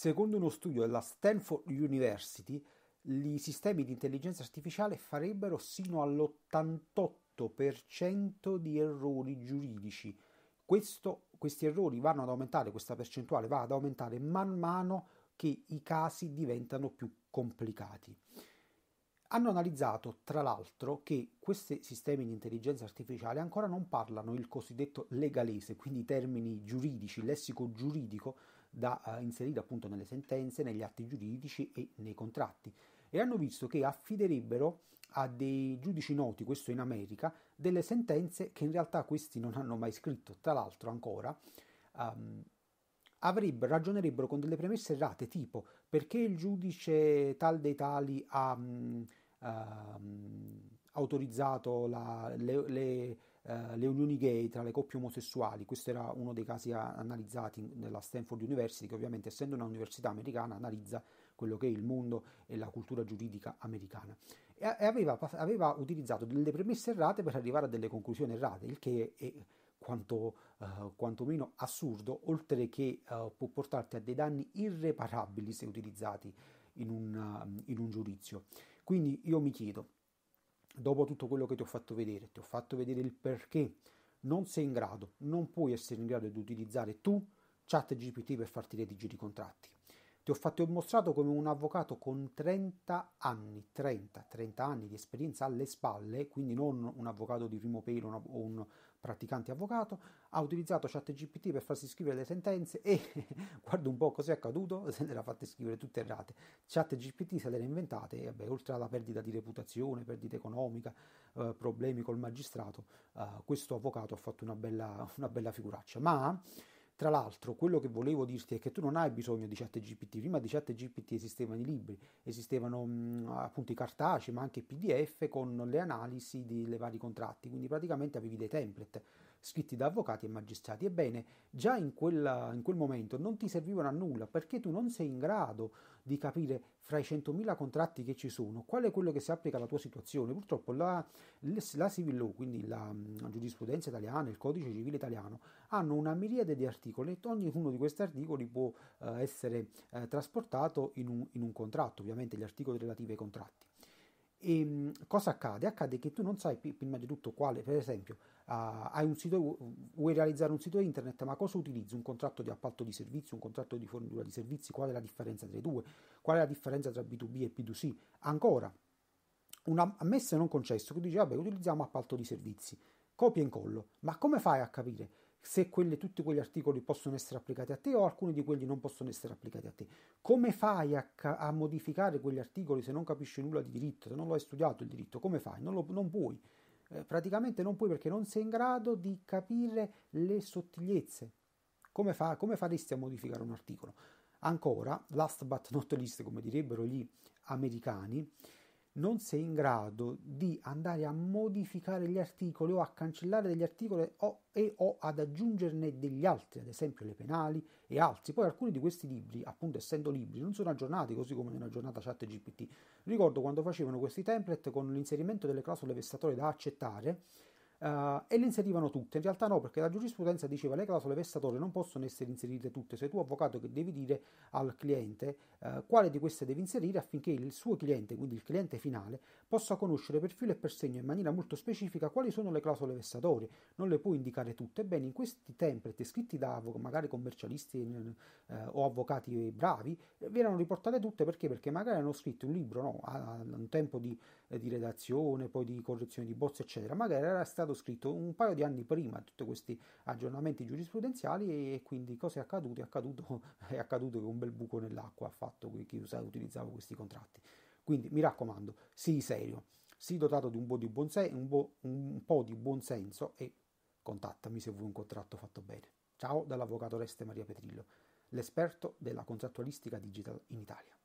Secondo uno studio della Stanford University, i sistemi di intelligenza artificiale farebbero sino all'88% di errori giuridici. Questo, questi errori vanno ad aumentare, questa percentuale va ad aumentare man mano che i casi diventano più complicati. Hanno analizzato, tra l'altro, che questi sistemi di intelligenza artificiale ancora non parlano il cosiddetto legalese, quindi termini giuridici, lessico giuridico, da eh, inserire appunto nelle sentenze, negli atti giuridici e nei contratti e hanno visto che affiderebbero a dei giudici noti, questo in America, delle sentenze che in realtà questi non hanno mai scritto, tra l'altro ancora, um, ehm, avrebbero, ragionerebbero con delle premesse errate, tipo perché il giudice tal dei tali ha um, uh, autorizzato la, le, le eh, le unioni gay tra le coppie omosessuali, questo era uno dei casi analizzati nella Stanford University, che ovviamente essendo una università americana analizza quello che è il mondo e la cultura giuridica americana. E aveva, aveva utilizzato delle premesse errate per arrivare a delle conclusioni errate, il che è quanto, uh, quantomeno assurdo, oltre che uh, può portarti a dei danni irreparabili se utilizzati in un, in un giudizio. Quindi io mi chiedo, dopo tutto quello che ti ho fatto vedere, ti ho fatto vedere il perché non sei in grado, non puoi essere in grado di utilizzare tu chat GPT per farti redigere i contratti. Ti ho fatto mostrato come un avvocato con 30 anni, 30, 30 anni di esperienza alle spalle, quindi non un avvocato di primo pelo o un praticante avvocato, ha utilizzato ChatGPT per farsi scrivere le sentenze e guarda un po' cos'è accaduto, se ne era fatte scrivere tutte errate. ChatGPT se le era inventate e vabbè, oltre alla perdita di reputazione, perdita economica, eh, problemi col magistrato, eh, questo avvocato ha fatto una bella, una bella figuraccia. Ma tra l'altro, quello che volevo dirti è che tu non hai bisogno di ChatGPT, prima di ChatGPT esistevano i libri, esistevano mh, mm, appunto i cartacei, ma anche PDF con le analisi dei vari contratti, quindi praticamente avevi dei template scritti da avvocati e magistrati. Ebbene, già in, quella, in quel momento non ti servivano a nulla perché tu non sei in grado di capire fra i 100.000 contratti che ci sono qual è quello che si applica alla tua situazione. Purtroppo la, la civil law, quindi la, la giurisprudenza italiana, il codice civile italiano, hanno una miriade di articoli e ognuno di questi articoli può eh, essere eh, trasportato in un, in un contratto, ovviamente gli articoli relativi ai contratti. E ehm, cosa accade? Accade che tu non sai prima di tutto quale, per esempio, uh, un sito, vuoi realizzare un sito internet, ma cosa utilizzi? Un contratto di appalto di servizi, un contratto di fornitura di servizi? Qual è la differenza tra i due? Qual è la differenza tra B2B e b 2 c Ancora, una ammessa non concesso, tu dice, vabbè, utilizziamo appalto di servizi, copia e incollo, ma come fai a capire? se quelle, tutti quegli articoli possono essere applicati a te o alcuni di quelli non possono essere applicati a te. Come fai a, a modificare quegli articoli se non capisci nulla di diritto, se non lo hai studiato il diritto? Come fai? Non, lo, non puoi. Eh, praticamente non puoi perché non sei in grado di capire le sottigliezze. Come, fa, come faresti a modificare un articolo? Ancora, last but not least, come direbbero gli americani, non sei in grado di andare a modificare gli articoli o a cancellare degli articoli o, e o ad aggiungerne degli altri, ad esempio le penali e altri. Poi alcuni di questi libri, appunto essendo libri, non sono aggiornati così come nella giornata chat GPT. Ricordo quando facevano questi template con l'inserimento delle clausole vessatorie da accettare, Uh, e le inserivano tutte. In realtà no, perché la giurisprudenza diceva che le clausole vessatorie non possono essere inserite tutte. Sei tu avvocato che devi dire al cliente uh, quale di queste devi inserire affinché il suo cliente, quindi il cliente finale, possa conoscere per filo e per segno in maniera molto specifica quali sono le clausole vessatorie. Non le puoi indicare tutte. Ebbene, in questi template scritti da avvo- magari commercialisti uh, o avvocati bravi, vi riportate tutte perché? Perché magari hanno scritto un libro no, a, a un tempo di, di redazione, poi di correzione di bozze, eccetera. Magari era stato stato scritto un paio di anni prima, tutti questi aggiornamenti giurisprudenziali e quindi cosa è accaduto? È accaduto, è accaduto che un bel buco nell'acqua ha fatto chi utilizzava questi contratti. Quindi mi raccomando, sii serio, sii dotato di un po' di, buonsen- un po di buonsenso e contattami se vuoi un contratto fatto bene. Ciao dall'avvocato Reste Maria Petrillo, l'esperto della contrattualistica digital in Italia.